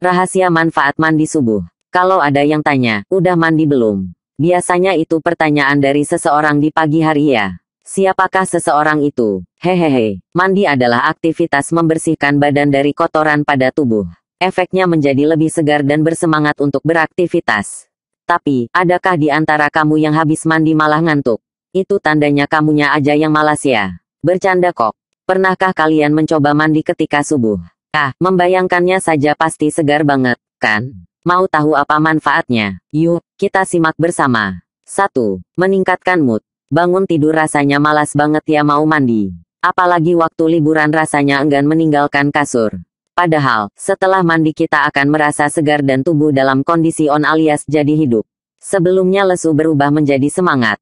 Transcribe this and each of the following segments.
Rahasia manfaat mandi subuh. Kalau ada yang tanya, udah mandi belum? Biasanya itu pertanyaan dari seseorang di pagi hari ya. Siapakah seseorang itu? Hehehe, mandi adalah aktivitas membersihkan badan dari kotoran pada tubuh. Efeknya menjadi lebih segar dan bersemangat untuk beraktivitas. Tapi, adakah di antara kamu yang habis mandi malah ngantuk? Itu tandanya kamunya aja yang malas ya. Bercanda kok. Pernahkah kalian mencoba mandi ketika subuh? Ah, membayangkannya saja pasti segar banget, kan? Hmm. Mau tahu apa manfaatnya? Yuk, kita simak bersama. 1. Meningkatkan mood. Bangun tidur rasanya malas banget ya mau mandi. Apalagi waktu liburan rasanya enggan meninggalkan kasur. Padahal, setelah mandi kita akan merasa segar dan tubuh dalam kondisi on alias jadi hidup. Sebelumnya lesu berubah menjadi semangat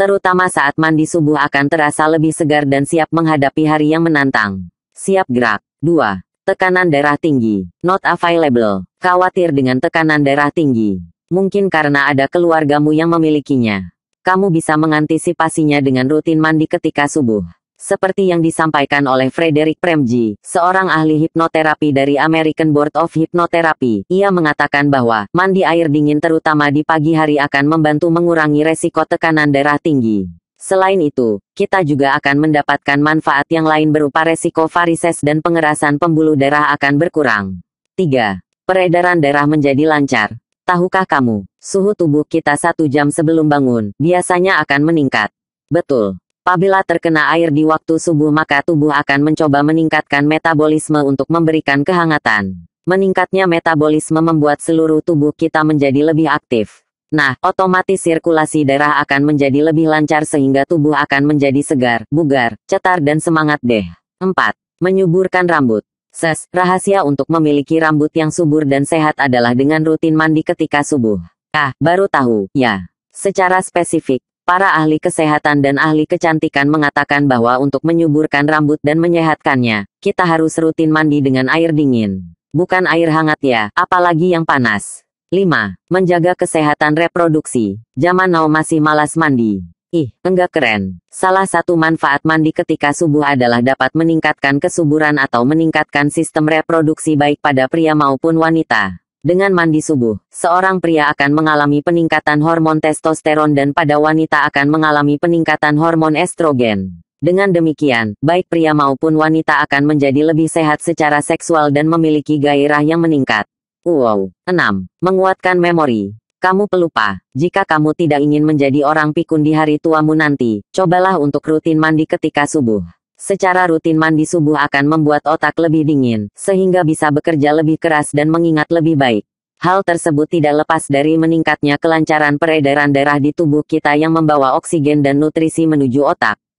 terutama saat mandi subuh akan terasa lebih segar dan siap menghadapi hari yang menantang. Siap gerak. 2. Tekanan darah tinggi. Not available. Khawatir dengan tekanan darah tinggi. Mungkin karena ada keluargamu yang memilikinya. Kamu bisa mengantisipasinya dengan rutin mandi ketika subuh. Seperti yang disampaikan oleh Frederick Premji, seorang ahli hipnoterapi dari American Board of Hypnotherapy, ia mengatakan bahwa mandi air dingin terutama di pagi hari akan membantu mengurangi resiko tekanan darah tinggi. Selain itu, kita juga akan mendapatkan manfaat yang lain berupa resiko varises dan pengerasan pembuluh darah akan berkurang. 3. Peredaran darah menjadi lancar. Tahukah kamu, suhu tubuh kita satu jam sebelum bangun, biasanya akan meningkat. Betul. Apabila terkena air di waktu subuh maka tubuh akan mencoba meningkatkan metabolisme untuk memberikan kehangatan. Meningkatnya metabolisme membuat seluruh tubuh kita menjadi lebih aktif. Nah, otomatis sirkulasi darah akan menjadi lebih lancar sehingga tubuh akan menjadi segar, bugar, cetar dan semangat deh. 4. Menyuburkan rambut. Ses, rahasia untuk memiliki rambut yang subur dan sehat adalah dengan rutin mandi ketika subuh. Ah, baru tahu, ya. Secara spesifik, para ahli kesehatan dan ahli kecantikan mengatakan bahwa untuk menyuburkan rambut dan menyehatkannya, kita harus rutin mandi dengan air dingin. Bukan air hangat ya, apalagi yang panas. 5. Menjaga kesehatan reproduksi. Zaman now masih malas mandi. Ih, enggak keren. Salah satu manfaat mandi ketika subuh adalah dapat meningkatkan kesuburan atau meningkatkan sistem reproduksi baik pada pria maupun wanita. Dengan mandi subuh, seorang pria akan mengalami peningkatan hormon testosteron dan pada wanita akan mengalami peningkatan hormon estrogen. Dengan demikian, baik pria maupun wanita akan menjadi lebih sehat secara seksual dan memiliki gairah yang meningkat. Wow. 6. Menguatkan memori. Kamu pelupa. Jika kamu tidak ingin menjadi orang pikun di hari tuamu nanti, cobalah untuk rutin mandi ketika subuh. Secara rutin mandi subuh akan membuat otak lebih dingin, sehingga bisa bekerja lebih keras dan mengingat lebih baik. Hal tersebut tidak lepas dari meningkatnya kelancaran peredaran darah di tubuh kita yang membawa oksigen dan nutrisi menuju otak.